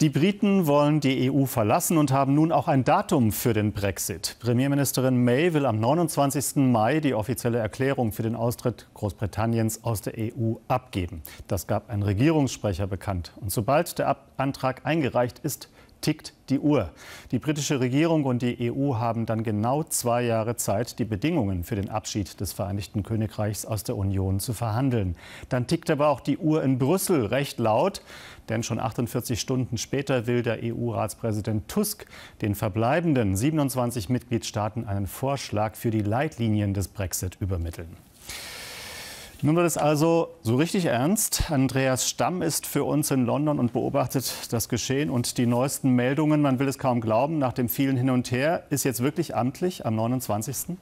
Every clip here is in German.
Die Briten wollen die EU verlassen und haben nun auch ein Datum für den Brexit. Premierministerin May will am 29. Mai die offizielle Erklärung für den Austritt Großbritanniens aus der EU abgeben. Das gab ein Regierungssprecher bekannt. Und sobald der Antrag eingereicht ist, tickt die Uhr. Die britische Regierung und die EU haben dann genau zwei Jahre Zeit, die Bedingungen für den Abschied des Vereinigten Königreichs aus der Union zu verhandeln. Dann tickt aber auch die Uhr in Brüssel recht laut, denn schon 48 Stunden später will der EU-Ratspräsident Tusk den verbleibenden 27 Mitgliedstaaten einen Vorschlag für die Leitlinien des Brexit übermitteln. Nun wird es also so richtig ernst. Andreas Stamm ist für uns in London und beobachtet das Geschehen und die neuesten Meldungen. Man will es kaum glauben, nach dem vielen Hin und Her ist jetzt wirklich amtlich am 29.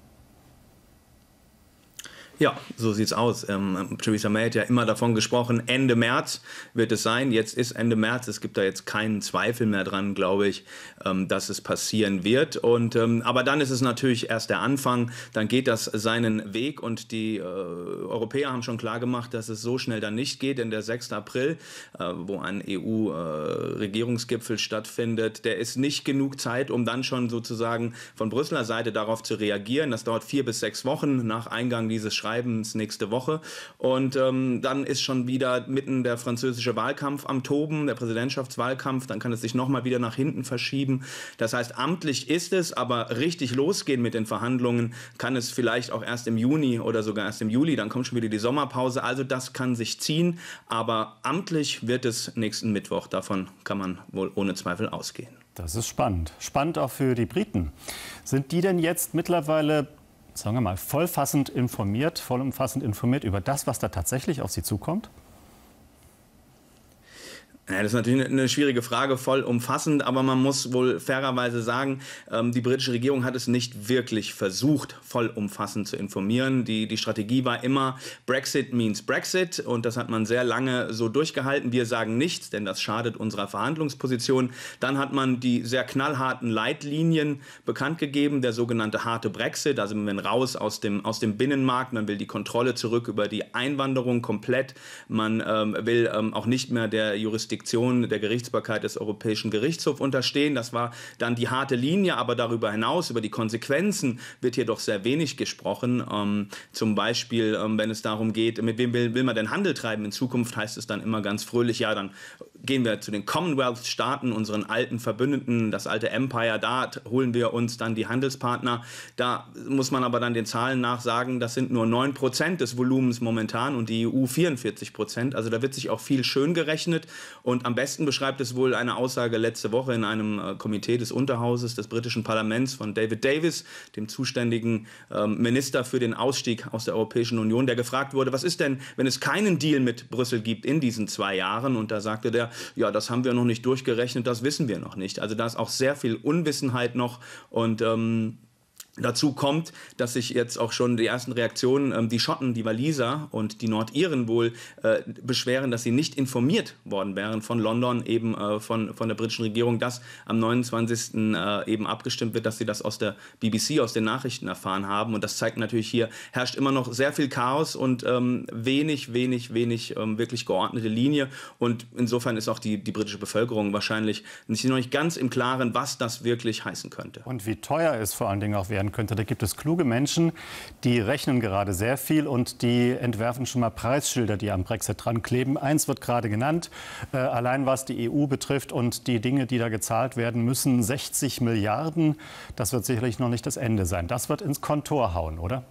Ja, so sieht's aus. Ähm, Theresa May hat ja immer davon gesprochen, Ende März wird es sein. Jetzt ist Ende März. Es gibt da jetzt keinen Zweifel mehr dran, glaube ich, ähm, dass es passieren wird. Und ähm, aber dann ist es natürlich erst der Anfang. Dann geht das seinen Weg und die äh, Europäer haben schon klargemacht, dass es so schnell dann nicht geht. Denn der 6. April, äh, wo ein EU-Regierungsgipfel äh, stattfindet, der ist nicht genug Zeit, um dann schon sozusagen von Brüsseler Seite darauf zu reagieren. Das dauert vier bis sechs Wochen nach Eingang dieses Schreibens Schreibens nächste Woche. Und ähm, dann ist schon wieder mitten der französische Wahlkampf am Toben, der Präsidentschaftswahlkampf. Dann kann es sich nochmal wieder nach hinten verschieben. Das heißt, amtlich ist es, aber richtig losgehen mit den Verhandlungen kann es vielleicht auch erst im Juni oder sogar erst im Juli. Dann kommt schon wieder die Sommerpause. Also das kann sich ziehen. Aber amtlich wird es nächsten Mittwoch. Davon kann man wohl ohne Zweifel ausgehen. Das ist spannend. Spannend auch für die Briten. Sind die denn jetzt mittlerweile sagen wir mal, vollfassend informiert, vollumfassend informiert über das, was da tatsächlich auf Sie zukommt? Ja, das ist natürlich eine schwierige Frage, voll umfassend, aber man muss wohl fairerweise sagen, ähm, die britische Regierung hat es nicht wirklich versucht, voll umfassend zu informieren. Die, die Strategie war immer, Brexit means Brexit und das hat man sehr lange so durchgehalten. Wir sagen nichts, denn das schadet unserer Verhandlungsposition. Dann hat man die sehr knallharten Leitlinien bekannt gegeben, der sogenannte harte Brexit, also man will raus aus dem, aus dem Binnenmarkt, man will die Kontrolle zurück über die Einwanderung komplett, man ähm, will ähm, auch nicht mehr der Jurisdiktion Jurisdiktion der Gerichtsbarkeit des Europäischen Gerichtshofs unterstehen. Das war dann die harte Linie, aber darüber hinaus, über die Konsequenzen wird hier doch sehr wenig gesprochen. Ähm, zum Beispiel, ähm, wenn es darum geht, mit wem will, will man denn Handel treiben? In Zukunft heißt es dann immer ganz fröhlich, ja, dann gehen wir zu den Commonwealth-Staaten, unseren alten Verbündeten, das alte Empire, da holen wir uns dann die Handelspartner. Da muss man aber dann den Zahlen nach sagen, das sind nur 9% des Volumens momentan und die EU 44%. Also da wird sich auch viel schön gerechnet und am besten beschreibt es wohl eine Aussage letzte Woche in einem äh, Komitee des Unterhauses des britischen Parlaments von David Davis, dem zuständigen ähm, Minister für den Ausstieg aus der Europäischen Union, der gefragt wurde, was ist denn, wenn es keinen Deal mit Brüssel gibt in diesen zwei Jahren? Und da sagte der, ja, das haben wir noch nicht durchgerechnet, das wissen wir noch nicht. Also da ist auch sehr viel Unwissenheit noch und ähm, Dazu kommt, dass sich jetzt auch schon die ersten Reaktionen, ähm, die Schotten, die Waliser und die Nordiren wohl äh, beschweren, dass sie nicht informiert worden wären von London, eben äh, von, von der britischen Regierung, dass am 29. Äh, eben abgestimmt wird, dass sie das aus der BBC, aus den Nachrichten erfahren haben. Und das zeigt natürlich hier, herrscht immer noch sehr viel Chaos und ähm, wenig, wenig, wenig ähm, wirklich geordnete Linie. Und insofern ist auch die, die britische Bevölkerung wahrscheinlich nicht, noch nicht ganz im Klaren, was das wirklich heißen könnte. Und wie teuer es vor allen Dingen auch werden werden könnte. Da gibt es kluge Menschen, die rechnen gerade sehr viel und die entwerfen schon mal Preisschilder, die am Brexit dran kleben. Eins wird gerade genannt, äh, allein was die EU betrifft und die Dinge, die da gezahlt werden müssen, 60 Milliarden. Das wird sicherlich noch nicht das Ende sein. Das wird ins Kontor hauen, oder?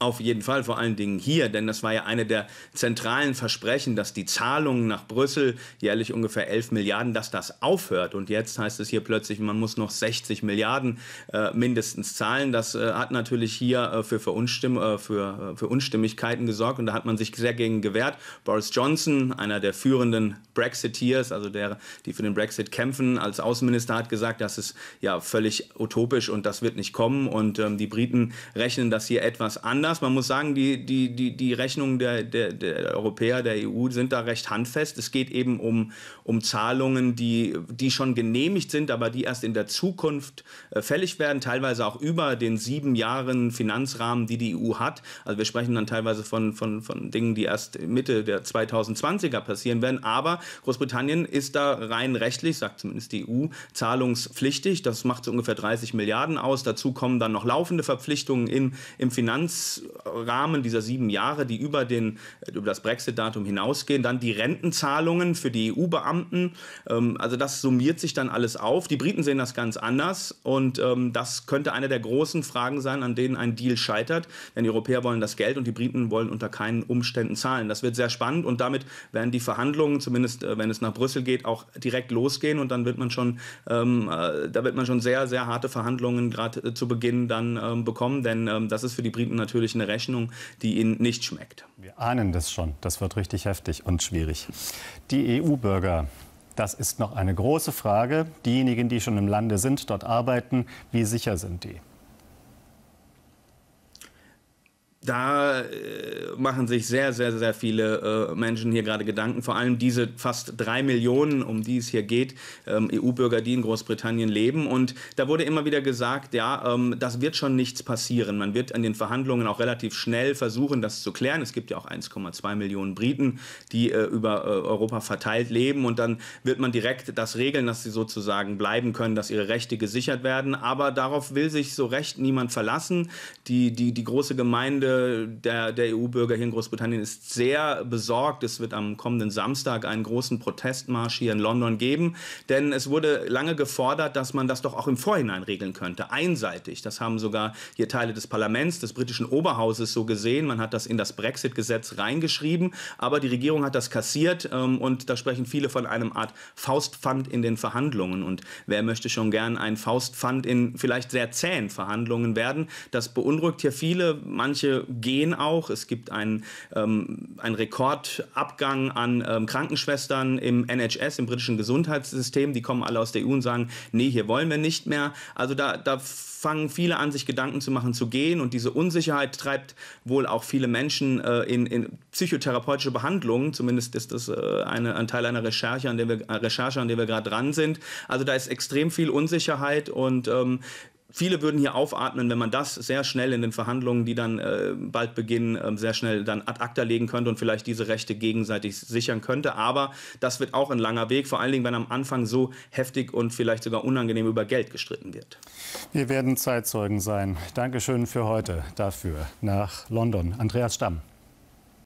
Auf jeden Fall, vor allen Dingen hier, denn das war ja eine der zentralen Versprechen, dass die Zahlungen nach Brüssel jährlich ungefähr 11 Milliarden, dass das aufhört. Und jetzt heißt es hier plötzlich, man muss noch 60 Milliarden äh, mindestens zahlen. Das äh, hat natürlich hier äh, für, äh, für, Unstimm äh, für, für Unstimmigkeiten gesorgt und da hat man sich sehr gegen gewehrt. Boris Johnson, einer der führenden Brexiteers, also der, die für den Brexit kämpfen, als Außenminister hat gesagt, das ist ja völlig utopisch und das wird nicht kommen. Und ähm, die Briten rechnen das hier etwas anders anders. Man muss sagen, die, die, die, die Rechnungen der, der, der Europäer, der EU sind da recht handfest. Es geht eben um, um Zahlungen, die, die schon genehmigt sind, aber die erst in der Zukunft äh, fällig werden, teilweise auch über den sieben Jahren Finanzrahmen, die die EU hat. Also wir sprechen dann teilweise von, von, von Dingen, die erst Mitte der 2020er passieren werden. Aber Großbritannien ist da rein rechtlich, sagt zumindest die EU, zahlungspflichtig. Das macht so ungefähr 30 Milliarden aus. Dazu kommen dann noch laufende Verpflichtungen in, im Finanz Rahmen dieser sieben Jahre, die über, den, über das Brexit-Datum hinausgehen, dann die Rentenzahlungen für die EU-Beamten. Ähm, also das summiert sich dann alles auf. Die Briten sehen das ganz anders und ähm, das könnte eine der großen Fragen sein, an denen ein Deal scheitert. Denn die Europäer wollen das Geld und die Briten wollen unter keinen Umständen zahlen. Das wird sehr spannend und damit werden die Verhandlungen, zumindest äh, wenn es nach Brüssel geht, auch direkt losgehen und dann wird man schon, ähm, äh, da wird man schon sehr, sehr harte Verhandlungen gerade äh, zu Beginn dann ähm, bekommen, denn ähm, das ist für die Briten natürlich natürlich eine Rechnung, die Ihnen nicht schmeckt. Wir ahnen das schon. Das wird richtig heftig und schwierig. Die EU-Bürger, das ist noch eine große Frage. Diejenigen, die schon im Lande sind, dort arbeiten, wie sicher sind die? da äh, machen sich sehr, sehr, sehr viele äh, Menschen hier gerade Gedanken. Vor allem diese fast drei Millionen, um die es hier geht, ähm, EU-Bürger, die in Großbritannien leben. Und da wurde immer wieder gesagt, ja, ähm, das wird schon nichts passieren. Man wird an den Verhandlungen auch relativ schnell versuchen, das zu klären. Es gibt ja auch 1,2 Millionen Briten, die äh, über äh, Europa verteilt leben. Und dann wird man direkt das regeln, dass sie sozusagen bleiben können, dass ihre Rechte gesichert werden. Aber darauf will sich so recht niemand verlassen. Die, die, die große Gemeinde der, der EU-Bürger hier in Großbritannien ist sehr besorgt. Es wird am kommenden Samstag einen großen Protestmarsch hier in London geben, denn es wurde lange gefordert, dass man das doch auch im Vorhinein regeln könnte, einseitig. Das haben sogar hier Teile des Parlaments, des britischen Oberhauses so gesehen. Man hat das in das Brexit-Gesetz reingeschrieben, aber die Regierung hat das kassiert ähm, und da sprechen viele von einem Art Faustpfand in den Verhandlungen. Und wer möchte schon gern ein Faustpfand in vielleicht sehr zähen Verhandlungen werden? Das beunruhigt hier viele. Manche gehen auch. Es gibt einen, ähm, einen Rekordabgang an ähm, Krankenschwestern im NHS, im britischen Gesundheitssystem. Die kommen alle aus der EU und sagen, nee, hier wollen wir nicht mehr. Also da, da fangen viele an, sich Gedanken zu machen, zu gehen. Und diese Unsicherheit treibt wohl auch viele Menschen äh, in, in, psychotherapeutische Behandlungen. Zumindest ist das äh, eine, ein Teil einer Recherche, an der wir, wir gerade dran sind. Also da ist extrem viel Unsicherheit und ähm, viele würden hier aufatmen, wenn man das sehr schnell in den Verhandlungen, die dann äh, bald beginnen, äh, sehr schnell dann ad acta legen könnte und vielleicht diese Rechte gegenseitig sichern könnte. Aber das wird auch ein langer Weg, vor allen Dingen, wenn am Anfang so heftig und vielleicht sogar unangenehm über Geld gestritten wird. Wir werden Zeitzeugen sein. Dankeschön für heute dafür. Nach London. Andreas Stamm.